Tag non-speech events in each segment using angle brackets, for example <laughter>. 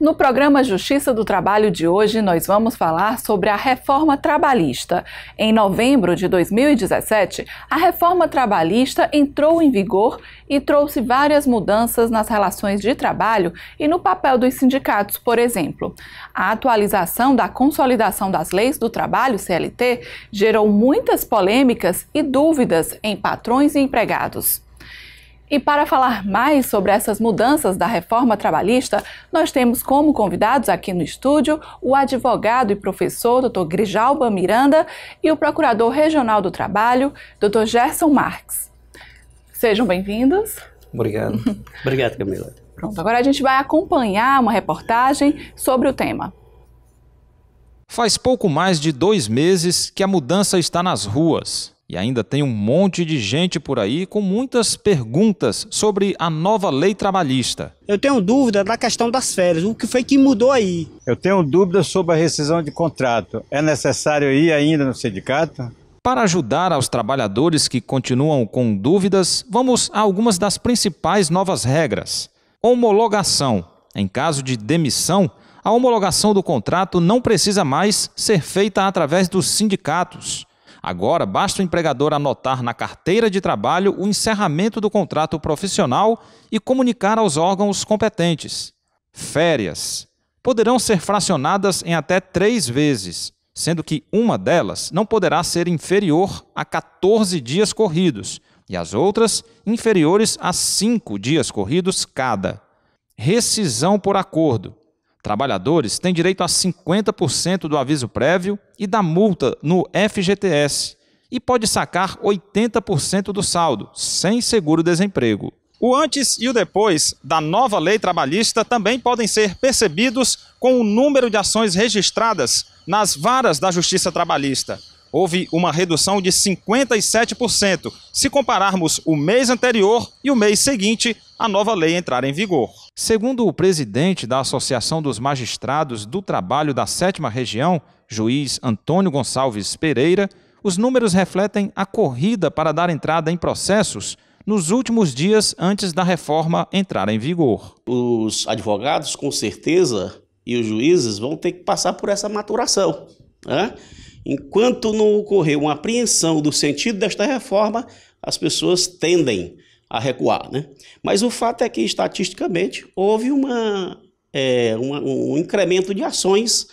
No programa Justiça do Trabalho de hoje, nós vamos falar sobre a reforma trabalhista. Em novembro de 2017, a reforma trabalhista entrou em vigor e trouxe várias mudanças nas relações de trabalho e no papel dos sindicatos, por exemplo. A atualização da Consolidação das Leis do Trabalho, CLT, gerou muitas polêmicas e dúvidas em patrões e empregados. E para falar mais sobre essas mudanças da reforma trabalhista, nós temos como convidados aqui no estúdio o advogado e professor Dr. Grijalba Miranda e o procurador regional do trabalho, Dr. Gerson Marques. Sejam bem-vindos. Obrigado. <laughs> Obrigado, Camila. Pronto, agora a gente vai acompanhar uma reportagem sobre o tema. Faz pouco mais de dois meses que a mudança está nas ruas. E ainda tem um monte de gente por aí com muitas perguntas sobre a nova lei trabalhista. Eu tenho dúvida da questão das férias, o que foi que mudou aí? Eu tenho dúvida sobre a rescisão de contrato. É necessário ir ainda no sindicato? Para ajudar aos trabalhadores que continuam com dúvidas, vamos a algumas das principais novas regras. Homologação. Em caso de demissão, a homologação do contrato não precisa mais ser feita através dos sindicatos. Agora, basta o empregador anotar na carteira de trabalho o encerramento do contrato profissional e comunicar aos órgãos competentes. Férias poderão ser fracionadas em até três vezes, sendo que uma delas não poderá ser inferior a 14 dias corridos e as outras inferiores a cinco dias corridos cada. Rescisão por acordo trabalhadores têm direito a 50% do aviso prévio e da multa no FGTS e pode sacar 80% do saldo, sem seguro-desemprego. O antes e o depois da nova lei trabalhista também podem ser percebidos com o número de ações registradas nas varas da Justiça Trabalhista. Houve uma redução de 57% se compararmos o mês anterior e o mês seguinte à nova lei entrar em vigor. Segundo o presidente da Associação dos Magistrados do Trabalho da Sétima Região, juiz Antônio Gonçalves Pereira, os números refletem a corrida para dar entrada em processos nos últimos dias antes da reforma entrar em vigor. Os advogados, com certeza, e os juízes vão ter que passar por essa maturação. Né? Enquanto não ocorrer uma apreensão do sentido desta reforma, as pessoas tendem a recuar. Né? Mas o fato é que, estatisticamente, houve uma, é, uma, um incremento de ações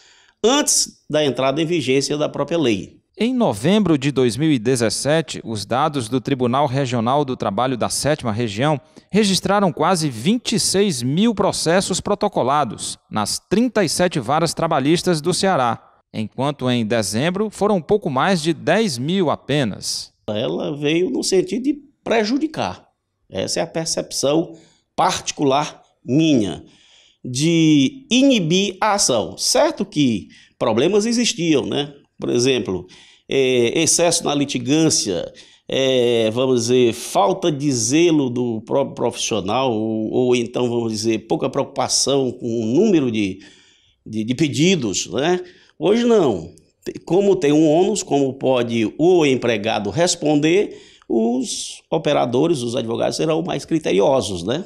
antes da entrada em vigência da própria lei. Em novembro de 2017, os dados do Tribunal Regional do Trabalho da Sétima Região registraram quase 26 mil processos protocolados nas 37 varas trabalhistas do Ceará, enquanto em dezembro foram pouco mais de 10 mil apenas. Ela veio no sentido de prejudicar essa é a percepção particular minha de inibir a ação. Certo que problemas existiam, né? Por exemplo, é, excesso na litigância, é, vamos dizer, falta de zelo do próprio profissional, ou, ou, então, vamos dizer, pouca preocupação com o número de, de, de pedidos, né? Hoje não. Como tem um ônus, como pode o empregado responder, os operadores, os advogados serão mais criteriosos, né?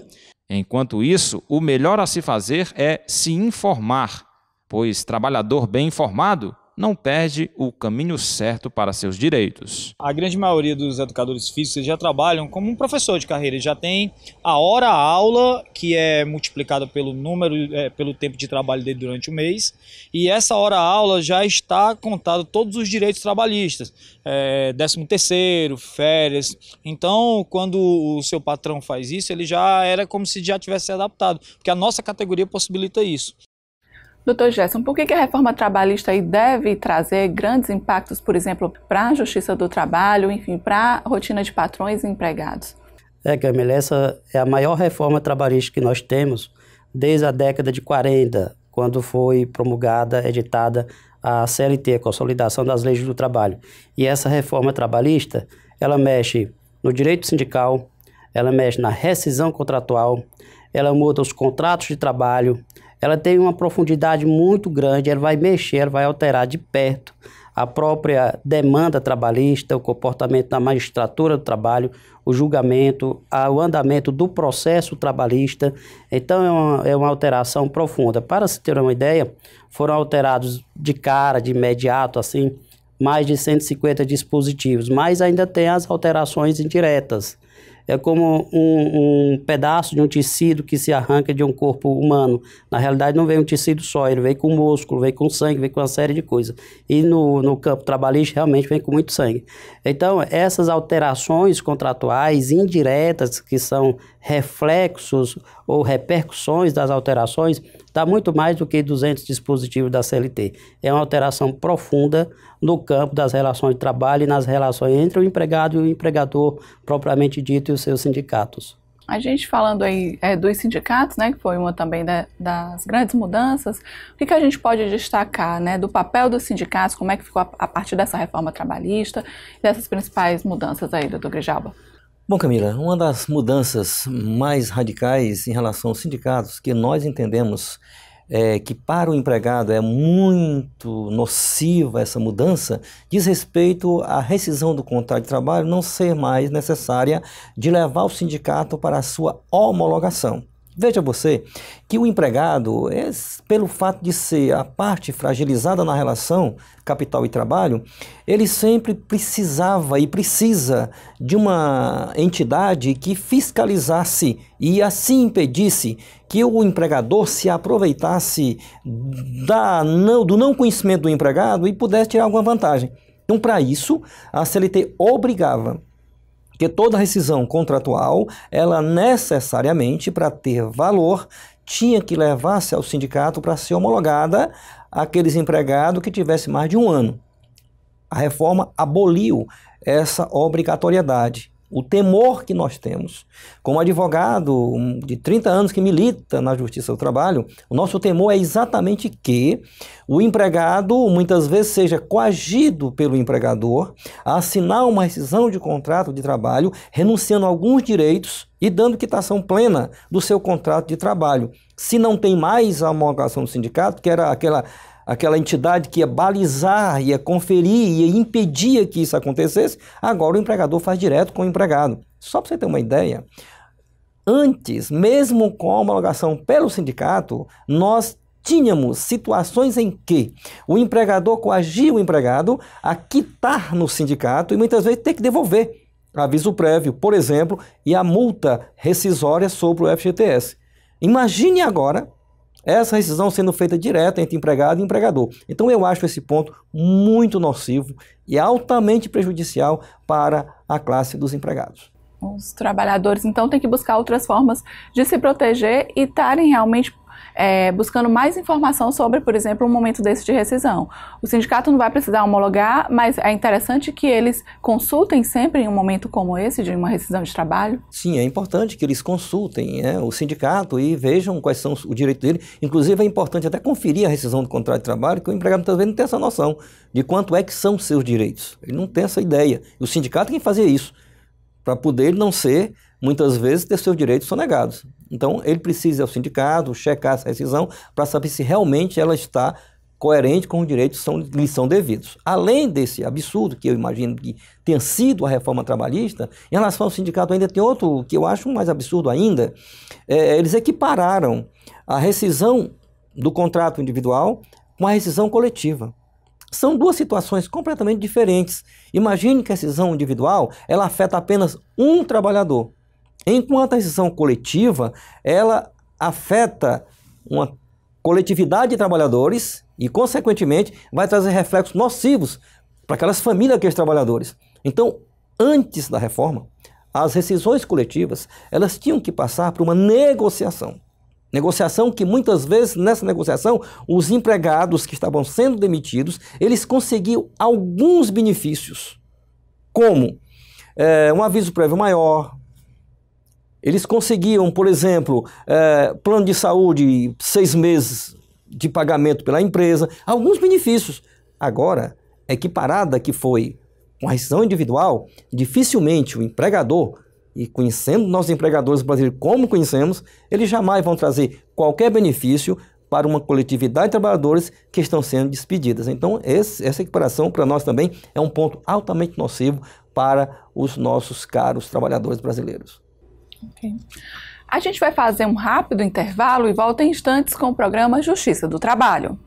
Enquanto isso, o melhor a se fazer é se informar, pois trabalhador bem informado não perde o caminho certo para seus direitos. A grande maioria dos educadores físicos já trabalham como um professor de carreira, já tem a hora aula que é multiplicada pelo número, é, pelo tempo de trabalho dele durante o mês, e essa hora aula já está contado todos os direitos trabalhistas, é, 13 terceiro, férias. Então, quando o seu patrão faz isso, ele já era como se já tivesse adaptado, porque a nossa categoria possibilita isso. Doutor Gerson, por que a reforma trabalhista deve trazer grandes impactos, por exemplo, para a justiça do trabalho, enfim, para a rotina de patrões e empregados? É, Camila, essa é a maior reforma trabalhista que nós temos desde a década de 40, quando foi promulgada, editada a CLT, a Consolidação das Leis do Trabalho. E essa reforma trabalhista, ela mexe no direito sindical, ela mexe na rescisão contratual, ela muda os contratos de trabalho, ela tem uma profundidade muito grande, ela vai mexer, ela vai alterar de perto a própria demanda trabalhista, o comportamento da magistratura do trabalho, o julgamento, o andamento do processo trabalhista. Então, é uma, é uma alteração profunda. Para se ter uma ideia, foram alterados de cara, de imediato, assim, mais de 150 dispositivos, mas ainda tem as alterações indiretas é como um, um, pedaço de um tecido que se arranca de um corpo humano. Na realidade, não vem um tecido só, ele vem com músculo, vem com sangue, vem com uma série de coisas. E no, no campo trabalhista, realmente vem com muito sangue. Então, essas alterações contratuais indiretas, que são reflexos ou repercussões das alterações dá muito mais do que 200 dispositivos da CLT. É uma alteração profunda no campo das relações de trabalho e nas relações entre o empregado e o empregador propriamente dito e os seus sindicatos. A gente falando aí é, dos sindicatos, né, que foi uma também da, das grandes mudanças, o que, que a gente pode destacar né, do papel dos sindicatos, como é que ficou a, a partir dessa reforma trabalhista, dessas principais mudanças aí, doutor Grijalba? Bom, Camila, uma das mudanças mais radicais em relação aos sindicatos que nós entendemos é, que para o empregado é muito nociva essa mudança, diz respeito à rescisão do contrato de trabalho não ser mais necessária de levar o sindicato para a sua homologação. Veja você que o empregado, é, pelo fato de ser a parte fragilizada na relação capital e trabalho, ele sempre precisava e precisa de uma entidade que fiscalizasse e assim impedisse que o empregador se aproveitasse da, não, do não conhecimento do empregado e pudesse tirar alguma vantagem. Então, para isso, a CLT obrigava que toda rescisão contratual, ela necessariamente, para ter valor, tinha que levar-se ao sindicato para ser homologada aqueles empregados que tivesse mais de um ano. A reforma aboliu essa obrigatoriedade o temor que nós temos. Como advogado de 30 anos que milita na justiça do trabalho, o nosso temor é exatamente que o empregado muitas vezes seja coagido pelo empregador a assinar uma rescisão de contrato de trabalho, renunciando a alguns direitos e dando quitação plena do seu contrato de trabalho. Se não tem mais a homologação do sindicato, que era aquela aquela entidade que ia balizar, ia conferir, ia impedir que isso acontecesse, agora o empregador faz direto com o empregado. Só para você ter uma ideia, antes, mesmo com a homologação pelo sindicato, nós tínhamos situações em que o empregador coagia o empregado a quitar no sindicato e muitas vezes ter que devolver aviso prévio, por exemplo, e a multa rescisória sobre o FGTS. Imagine agora essa rescisão sendo feita direta entre empregado e empregador. Então eu acho esse ponto muito nocivo e altamente prejudicial para a classe dos empregados. Os trabalhadores então têm que buscar outras formas de se proteger e estarem realmente é, buscando mais informação sobre, por exemplo, um momento desse de rescisão. O sindicato não vai precisar homologar, mas é interessante que eles consultem sempre em um momento como esse de uma rescisão de trabalho? Sim, é importante que eles consultem né, o sindicato e vejam quais são os direitos dele. Inclusive, é importante até conferir a rescisão do contrato de trabalho, que o empregado muitas vezes não tem essa noção de quanto é que são seus direitos. Ele não tem essa ideia. E o sindicato tem é que fazer isso, para poder não ser muitas vezes ter seus direitos são negados. Então, ele precisa ir ao sindicato, checar essa rescisão, para saber se realmente ela está coerente com os direitos que lhe são devidos. Além desse absurdo, que eu imagino que tenha sido a reforma trabalhista, em relação ao sindicato ainda tem outro que eu acho mais absurdo ainda, é, eles equipararam a rescisão do contrato individual com a rescisão coletiva. São duas situações completamente diferentes. Imagine que a rescisão individual ela afeta apenas um trabalhador. Enquanto a rescisão coletiva, ela afeta uma coletividade de trabalhadores e, consequentemente, vai trazer reflexos nocivos para aquelas famílias daqueles trabalhadores. Então, antes da reforma, as rescisões coletivas, elas tinham que passar por uma negociação. Negociação que muitas vezes nessa negociação os empregados que estavam sendo demitidos, eles conseguiam alguns benefícios, como é, um aviso prévio maior, eles conseguiam, por exemplo, é, plano de saúde, seis meses de pagamento pela empresa, alguns benefícios. Agora, equiparada que foi com a rescisão individual, dificilmente o empregador, e conhecendo nossos empregadores brasileiros como conhecemos, eles jamais vão trazer qualquer benefício para uma coletividade de trabalhadores que estão sendo despedidas. Então, esse, essa equiparação para nós também é um ponto altamente nocivo para os nossos caros trabalhadores brasileiros. Okay. A gente vai fazer um rápido intervalo e volta em instantes com o programa Justiça do Trabalho.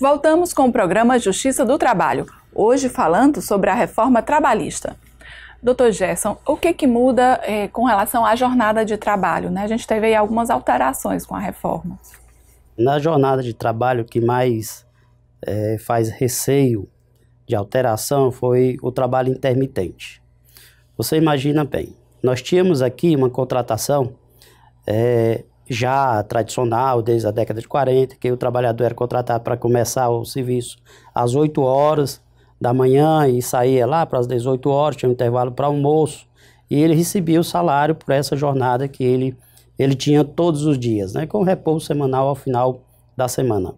Voltamos com o programa Justiça do Trabalho, hoje falando sobre a reforma trabalhista. Doutor Gerson, o que, que muda eh, com relação à jornada de trabalho? Né? A gente teve aí algumas alterações com a reforma. Na jornada de trabalho, o que mais eh, faz receio de alteração foi o trabalho intermitente. Você imagina bem, nós tínhamos aqui uma contratação é, já tradicional, desde a década de 40, que o trabalhador era contratado para começar o serviço às 8 horas da manhã e saía lá para as 18 horas, tinha um intervalo para almoço, e ele recebia o salário por essa jornada que ele, ele tinha todos os dias, né, com repouso semanal ao final da semana.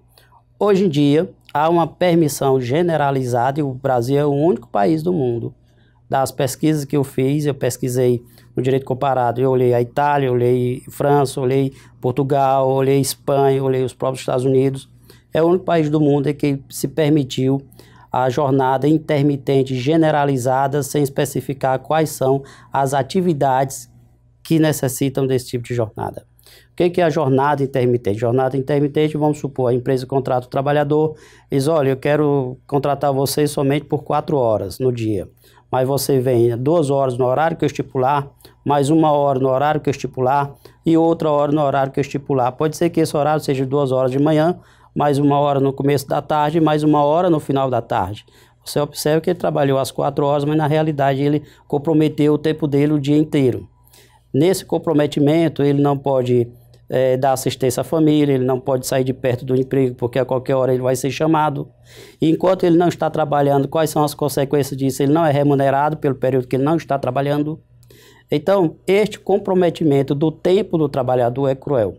Hoje em dia, há uma permissão generalizada e o Brasil é o único país do mundo das pesquisas que eu fiz, eu pesquisei o direito comparado, eu olhei a Itália, eu olhei França, eu olhei Portugal, eu olhei Espanha, eu olhei os próprios Estados Unidos. É o único país do mundo que se permitiu a jornada intermitente generalizada sem especificar quais são as atividades que necessitam desse tipo de jornada. O que é, é a jornada intermitente? Jornada intermitente, vamos supor, a empresa contrata o trabalhador, e diz, olha, eu quero contratar vocês somente por quatro horas no dia mas você vem duas horas no horário que eu estipular, mais uma hora no horário que eu estipular e outra hora no horário que eu estipular. Pode ser que esse horário seja duas horas de manhã, mais uma hora no começo da tarde, mais uma hora no final da tarde. Você observa que ele trabalhou as quatro horas, mas na realidade ele comprometeu o tempo dele o dia inteiro. Nesse comprometimento, ele não pode é, dar assistência à família, ele não pode sair de perto do emprego porque a qualquer hora ele vai ser chamado. E enquanto ele não está trabalhando, quais são as consequências disso? Ele não é remunerado pelo período que ele não está trabalhando. Então, este comprometimento do tempo do trabalhador é cruel.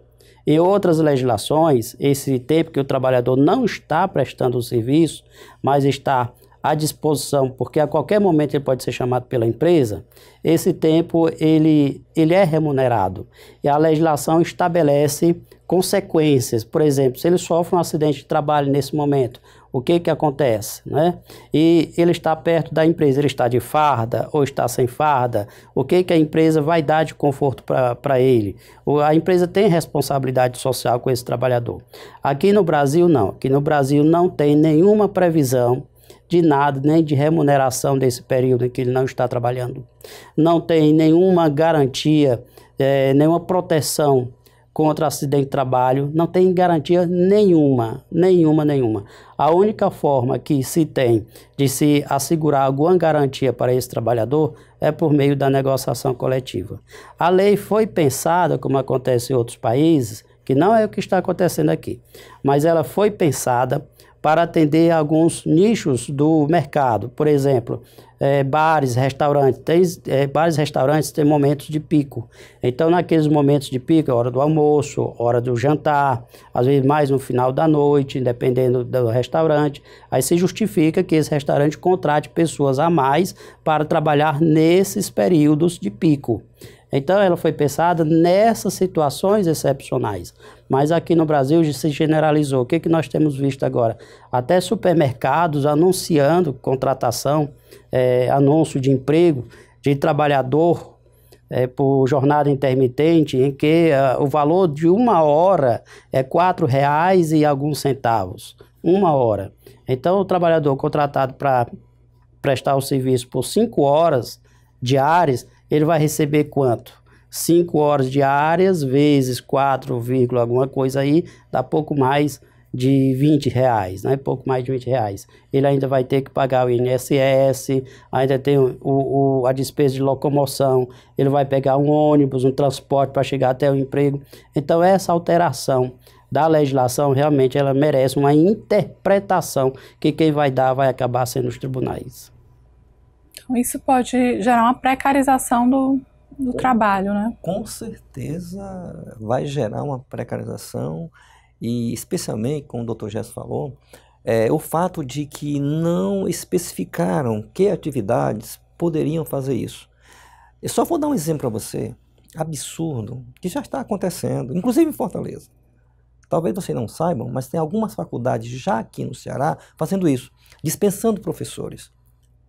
Em outras legislações, esse tempo que o trabalhador não está prestando o serviço, mas está à disposição, porque a qualquer momento ele pode ser chamado pela empresa, esse tempo ele, ele é remunerado. E a legislação estabelece consequências. Por exemplo, se ele sofre um acidente de trabalho nesse momento, o que, que acontece? Né? E ele está perto da empresa, ele está de farda ou está sem farda, o que, que a empresa vai dar de conforto para ele? a empresa tem responsabilidade social com esse trabalhador. Aqui no Brasil, não. Aqui no Brasil não tem nenhuma previsão de nada, nem de remuneração desse período em que ele não está trabalhando. Não tem nenhuma garantia, é, nenhuma proteção contra acidente de trabalho, não tem garantia nenhuma, nenhuma, nenhuma. A única forma que se tem de se assegurar alguma garantia para esse trabalhador é por meio da negociação coletiva. A lei foi pensada, como acontece em outros países, que não é o que está acontecendo aqui, mas ela foi pensada para atender alguns nichos do mercado. Por exemplo, é, bares, restaurantes. Tem, é, bares, restaurantes têm momentos de pico. Então, naqueles momentos de pico, é hora do almoço, hora do jantar, às vezes mais no final da noite, dependendo do restaurante. Aí se justifica que esse restaurante contrate pessoas a mais para trabalhar nesses períodos de pico. Então ela foi pensada nessas situações excepcionais. Mas aqui no Brasil se generalizou. O que, é que nós temos visto agora? Até supermercados anunciando contratação, é, anúncio de emprego de trabalhador é, por jornada intermitente, em que a, eh, o valor de uma hora é R$ reais e alguns centavos. Uma hora. Então o trabalhador contratado para prestar o serviço por cinco horas diárias, ele vai receber quanto? 5 horas diárias vezes 4, alguma coisa aí, dá pouco mais de 20 reais, né? Pouco mais de 20 reais. Ele ainda vai ter que pagar o INSS, ainda tem o, o a despesa de locomoção, ele vai pegar um ônibus, um transporte para chegar até o emprego. Então, essa alteração da legislação realmente ela merece uma interpretação que quem vai dar vai acabar sendo os tribunais. Então, isso pode gerar uma precarização do, do com, trabalho, né? Com certeza vai gerar uma precarização, e especialmente, como o Dr. Gesso falou, é, o fato de que não especificaram que atividades poderiam fazer isso. Eu só vou dar um exemplo para você, absurdo, que já está acontecendo, inclusive em Fortaleza. Talvez vocês não saibam, mas tem algumas faculdades já aqui no Ceará fazendo isso, dispensando professores.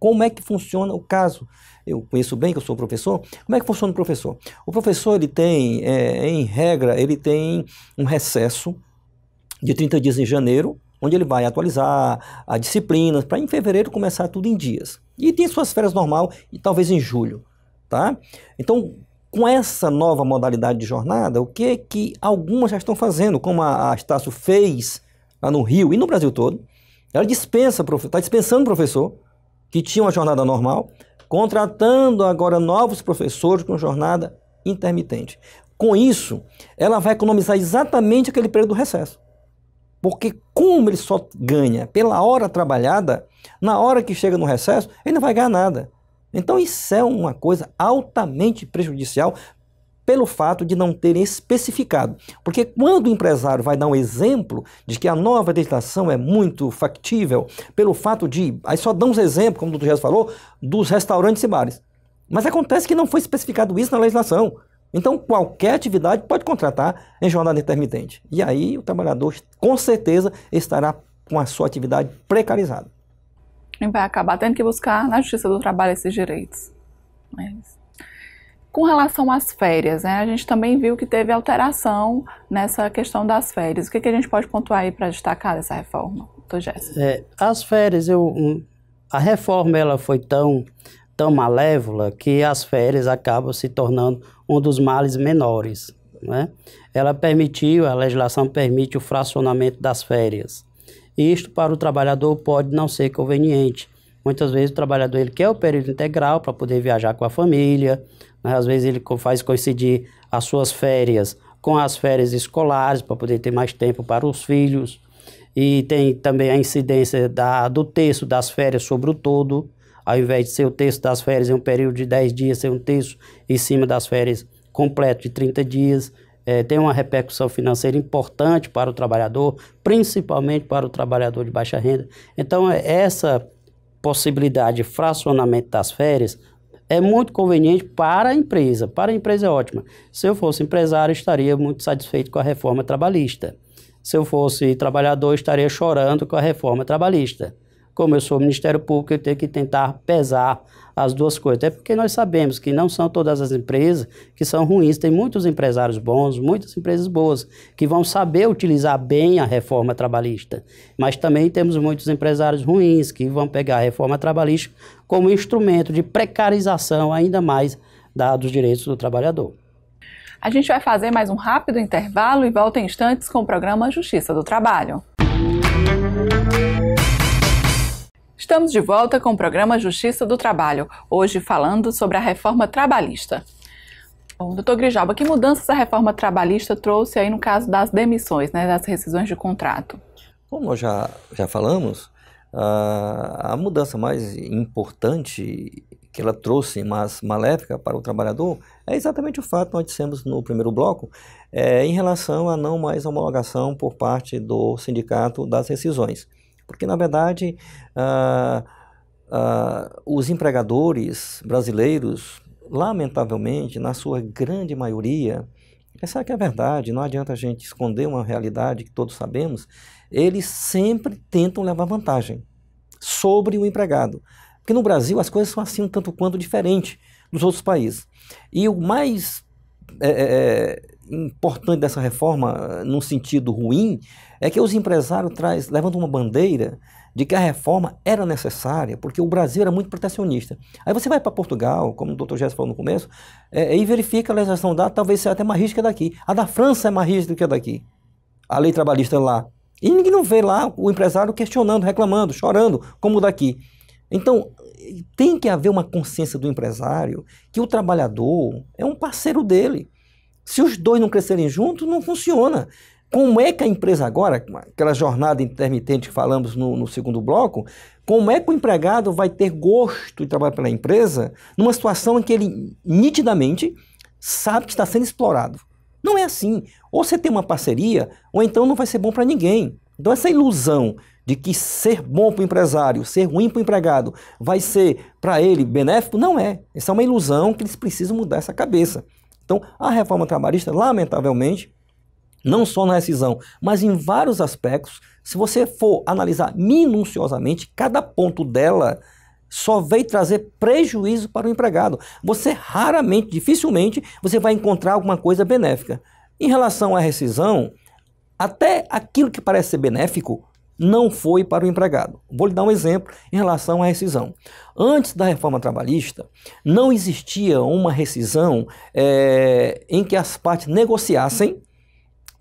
Como é que funciona o caso? Eu conheço bem que eu sou professor. Como é que funciona o professor? O professor ele tem, é, em regra, ele tem um recesso de 30 dias em janeiro, onde ele vai atualizar a disciplina para em fevereiro começar tudo em dias. E tem suas férias normal e talvez em julho, tá? Então, com essa nova modalidade de jornada, o que é que algumas já estão fazendo, como a, a Estácio fez lá no Rio e no Brasil todo, ela dispensa, está dispensando o professor, que tinham a jornada normal, contratando agora novos professores com jornada intermitente. Com isso, ela vai economizar exatamente aquele período do recesso. Porque como ele só ganha pela hora trabalhada, na hora que chega no recesso, ele não vai ganhar nada. Então isso é uma coisa altamente prejudicial pelo fato de não terem especificado. Porque quando o empresário vai dar um exemplo de que a nova legislação é muito factível, pelo fato de. Aí só dá uns exemplos, como o doutor Jesus falou, dos restaurantes e bares. Mas acontece que não foi especificado isso na legislação. Então, qualquer atividade pode contratar em jornada intermitente. E aí o trabalhador, com certeza, estará com a sua atividade precarizada. E vai acabar tendo que buscar na Justiça do Trabalho esses direitos. Mas... Com relação às férias, né, a gente também viu que teve alteração nessa questão das férias. O que, que a gente pode pontuar aí para destacar dessa reforma, doutor Jéssica? É, as férias, eu, a reforma ela foi tão, tão malévola que as férias acabam se tornando um dos males menores. Né? Ela permitiu, a legislação permite o fracionamento das férias. Isto para o trabalhador pode não ser conveniente. Muitas vezes o trabalhador ele quer o período integral para poder viajar com a família, né? Às vezes ele faz coincidir as suas férias com as férias escolares, para poder ter mais tempo para os filhos. E tem também a incidência da, do terço das férias sobre o todo, ao invés de ser o terço das férias em é um período de 10 dias, ser um terço em cima das férias completo de 30 dias. É, tem uma repercussão financeira importante para o trabalhador, principalmente para o trabalhador de baixa renda. Então, é, essa possibilidade de fracionamento das férias é muito conveniente para a empresa. Para a empresa é ótima. Se eu fosse empresário, estaria muito satisfeito com a reforma trabalhista. Se eu fosse trabalhador, estaria chorando com a reforma trabalhista. Como eu sou Ministério Público, eu tenho que tentar pesar as duas coisas. É porque nós sabemos que não são todas as empresas que são ruins. Tem muitos empresários bons, muitas empresas boas, que vão saber utilizar bem a reforma trabalhista. Mas também temos muitos empresários ruins que vão pegar a reforma trabalhista como instrumento de precarização ainda mais da, dos direitos do trabalhador. A gente vai fazer mais um rápido intervalo e volta em instantes com o programa Justiça do Trabalho. Estamos de volta com o programa Justiça do Trabalho, hoje falando sobre a reforma trabalhista. Bom, doutor Grijalba, que mudanças a reforma trabalhista trouxe aí no caso das demissões, né, das rescisões de contrato? Como nós já, já falamos, a mudança mais importante que ela trouxe, mas maléfica para o trabalhador, é exatamente o fato que nós dissemos no primeiro bloco, é, em relação a não mais homologação por parte do sindicato das rescisões. Porque, na verdade, ah, ah, os empregadores brasileiros, lamentavelmente, na sua grande maioria, essa é que é a verdade, não adianta a gente esconder uma realidade que todos sabemos, eles sempre tentam levar vantagem sobre o empregado. Porque no Brasil as coisas são assim um tanto quanto diferente dos outros países. E o mais é, é, é importante dessa reforma, num sentido ruim, é que os empresários traz, levantam uma bandeira de que a reforma era necessária, porque o Brasil era muito protecionista. Aí você vai para Portugal, como o Dr. Gerson falou no começo, é, e verifica a legislação da, talvez seja até mais rígida que a daqui. A da França é mais rígida do que a daqui. A lei trabalhista é lá e ninguém não vê lá o empresário questionando, reclamando, chorando, como daqui. Então, tem que haver uma consciência do empresário que o trabalhador é um parceiro dele. Se os dois não crescerem juntos, não funciona. Como é que a empresa agora, aquela jornada intermitente que falamos no, no, segundo bloco, como é que o empregado vai ter gosto de trabalhar pela empresa numa situação em que ele nitidamente sabe que está sendo explorado? Não é assim. Ou você tem uma parceria, ou então não vai ser bom para ninguém. Então, essa ilusão de que ser bom para o empresário, ser ruim para o empregado, vai ser para ele benéfico, não é. Essa é uma ilusão que eles precisam mudar essa cabeça. Então, a reforma trabalhista, lamentavelmente, não só na rescisão, mas em vários aspectos, se você for analisar minuciosamente, cada ponto dela só veio trazer prejuízo para o empregado. Você raramente, dificilmente, você vai encontrar alguma coisa benéfica. Em relação à rescisão, até aquilo que parece ser benéfico não foi para o empregado. Vou lhe dar um exemplo em relação à rescisão. Antes da reforma trabalhista, não existia uma rescisão é, em que as partes negociassem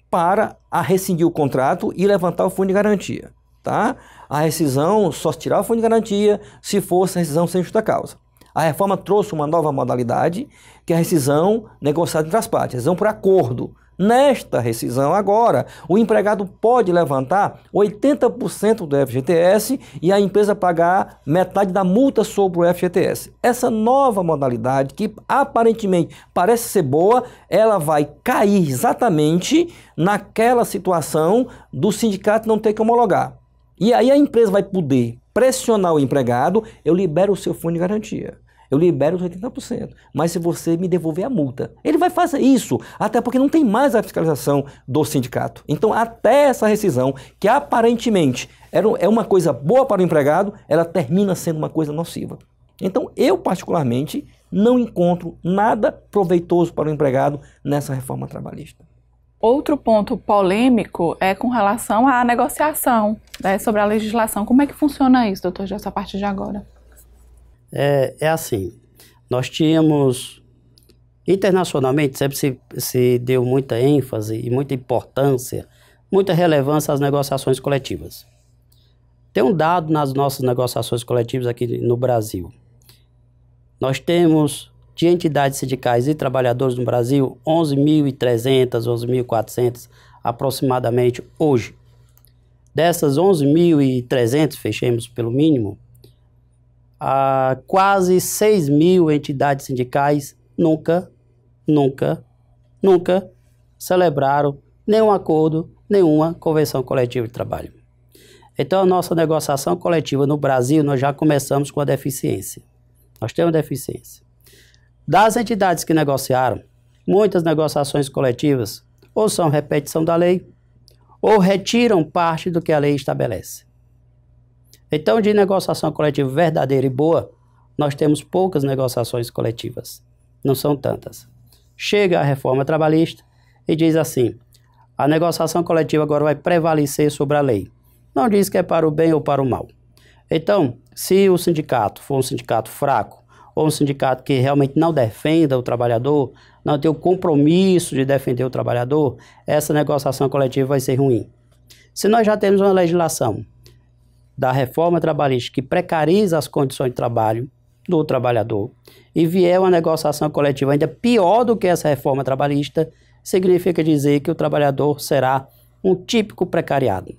para a rescindir o contrato e levantar o fundo de garantia. Tá? A rescisão só se tirava o fundo de garantia se fosse rescisão sem justa causa. A reforma trouxe uma nova modalidade, que é a rescisão negociada entre as partes, rescisão por acordo. Nesta rescisão agora, o empregado pode levantar 80% do FGTS e a empresa pagar metade da multa sobre o FGTS. Essa nova modalidade, que aparentemente parece ser boa, ela vai cair exatamente naquela situação do sindicato não ter que homologar. E aí a empresa vai poder pressionar o empregado, eu libero o seu fundo de garantia eu libero os 80%. Mas se você me devolver a multa, ele vai fazer isso, até porque não tem mais a fiscalização do sindicato. Então, até essa rescisão, que aparentemente era, é uma coisa boa para o empregado, ela termina sendo uma coisa nociva. Então, eu particularmente não encontro nada proveitoso para o empregado nessa reforma trabalhista. Outro ponto polêmico é com relação à negociação né, sobre a legislação. Como é que funciona isso, doutor, já a partir de agora? é, é assim. Nós tínhamos. Internacionalmente sempre se, se deu muita ênfase e muita importância, muita relevância às negociações coletivas. Tem um dado nas nossas negociações coletivas aqui no Brasil. Nós temos de entidades sindicais e trabalhadores no Brasil 11.300, 11.400 aproximadamente hoje. Dessas 11.300, fechemos pelo mínimo, a quase 6 mil entidades sindicais nunca, nunca, nunca celebraram nenhum acordo, nenhuma convenção coletiva de trabalho. Então, a nossa negociação coletiva no Brasil, nós já começamos com a deficiência. Nós temos deficiência. Das entidades que negociaram, muitas negociações coletivas ou são repetição da lei, ou retiram parte do que a lei estabelece. Então, de negociação coletiva verdadeira e boa, nós temos poucas negociações coletivas, não são tantas. Chega a reforma trabalhista e diz assim: a negociação coletiva agora vai prevalecer sobre a lei. Não diz que é para o bem ou para o mal. Então, se o sindicato for um sindicato fraco, ou um sindicato que realmente não defenda o trabalhador, não tem o compromisso de defender o trabalhador, essa negociação coletiva vai ser ruim. Se nós já temos uma legislação da reforma trabalhista que precariza as condições de trabalho do trabalhador e vier uma negociação coletiva ainda pior do que essa reforma trabalhista, significa dizer que o trabalhador será um típico precariado.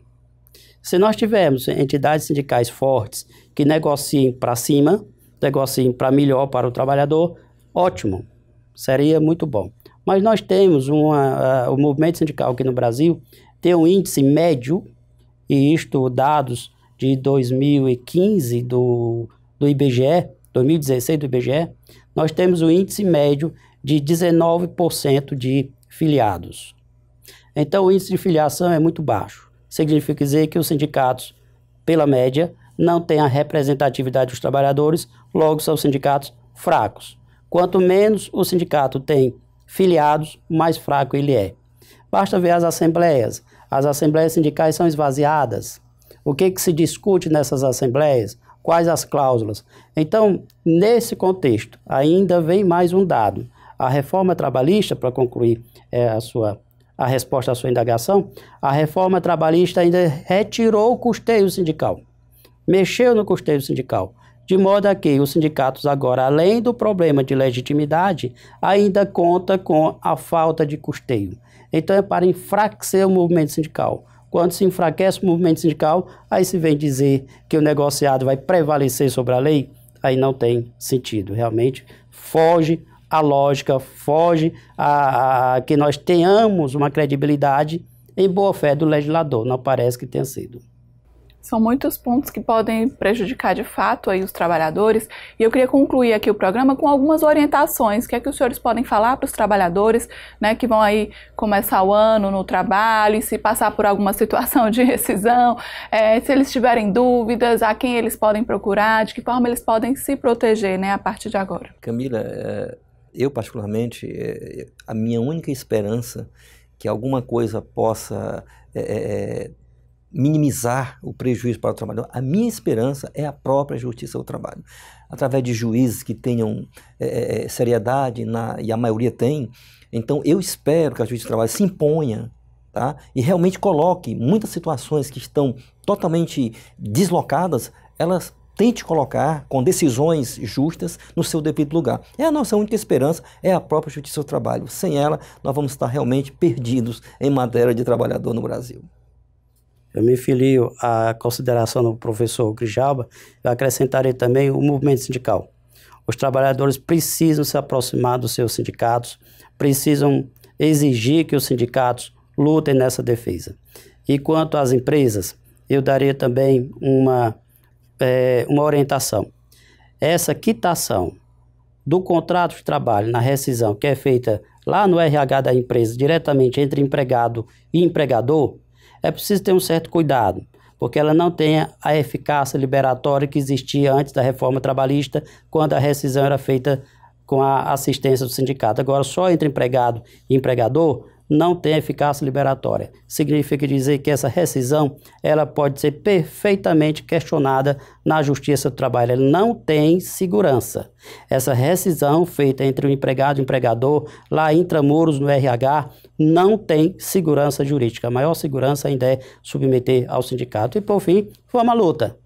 Se nós tivermos entidades sindicais fortes que negociem para cima, negociem para melhor para o trabalhador, ótimo, seria muito bom. Mas nós temos uma, uh, o movimento sindical aqui no Brasil tem um índice médio, e isto dados de 2015 do, do IBGE, 2016 do IBGE, nós temos o um índice médio de 19% de filiados. Então, o índice de filiação é muito baixo. Significa dizer que os sindicatos, pela média, não têm a representatividade dos trabalhadores, logo são sindicatos fracos. Quanto menos o sindicato tem filiados, mais fraco ele é. Basta ver as assembleias. As assembleias sindicais são esvaziadas o que, que se discute nessas assembleias, quais as cláusulas. Então, nesse contexto, ainda vem mais um dado. A reforma trabalhista, para concluir é, a sua a resposta à sua indagação, a reforma trabalhista ainda retirou o custeio sindical, mexeu no custeio sindical, de modo a que os sindicatos agora, além do problema de legitimidade, ainda conta com a falta de custeio. Então é para enfraquecer o movimento sindical. Quando se enfraquece o movimento sindical, aí se vem dizer que o negociado vai prevalecer sobre a lei, aí não tem sentido. Realmente foge à lógica, foge a, a que nós tenhamos uma credibilidade em boa fé do legislador. Não parece que tenha sido. São muitos pontos que podem prejudicar de fato aí os trabalhadores. E eu queria concluir aqui o programa com algumas orientações. O que é que os senhores podem falar para os trabalhadores né, que vão aí começar o ano no trabalho e se passar por alguma situação de rescisão, é, se eles tiverem dúvidas, a quem eles podem procurar, de que forma eles podem se proteger né, a partir de agora. Camila, é, eu particularmente, é, é, a minha única esperança que alguma coisa possa é, minimizar o prejuízo para o trabalhador. A minha esperança é a própria justiça do trabalho. Através de juízes que tenham é, seriedade, na, e a maioria tem, então eu espero que a justiça do trabalho se imponha tá? e realmente coloque muitas situações que estão totalmente deslocadas, elas tente colocar com decisões justas no seu devido lugar. É a nossa única esperança, é a própria justiça do trabalho. Sem ela, nós vamos estar realmente perdidos em matéria de trabalhador no Brasil eu me filio à consideração do professor Grijalba, eu acrescentarei também o movimento sindical. Os trabalhadores precisam se aproximar dos seus sindicatos, precisam exigir que os sindicatos lutem nessa defesa. E quanto às empresas, eu daria também uma, é, uma orientação. Essa quitação do contrato de trabalho na rescisão que é feita lá no RH da empresa, diretamente entre empregado e empregador, é preciso ter um certo cuidado, porque ela não tem a eficácia liberatória que existia antes da reforma trabalhista, quando a rescisão era feita com a assistência do sindicato. Agora, só entre empregado e empregador não tem eficácia liberatória. Significa dizer que essa rescisão ela pode ser perfeitamente questionada na Justiça do Trabalho. Ela não tem segurança. Essa rescisão feita entre o empregado e o empregador, lá intramuros no RH, não tem segurança jurídica. A maior segurança ainda é submeter ao sindicato. E por fim, vamos à luta.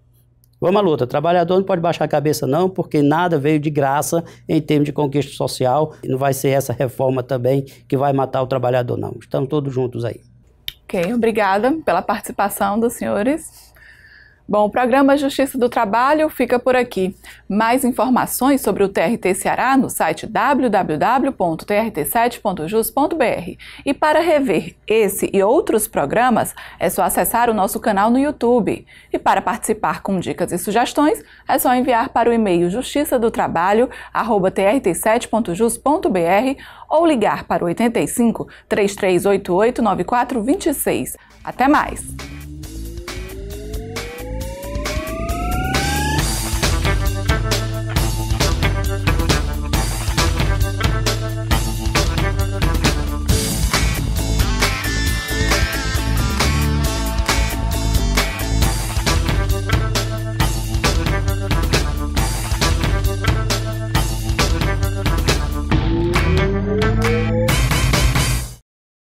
Vamos à luta. Trabalhador não pode baixar a cabeça, não, porque nada veio de graça em termos de conquista social. Não vai ser essa reforma também que vai matar o trabalhador, não. Estamos todos juntos aí. Ok, obrigada pela participação dos senhores. Bom, o programa Justiça do Trabalho fica por aqui. Mais informações sobre o TRT Ceará no site www.trt7.jus.br. E para rever esse e outros programas, é só acessar o nosso canal no YouTube. E para participar com dicas e sugestões, é só enviar para o e-mail justiça 7jusbr ou ligar para 85 3388 9426. Até mais.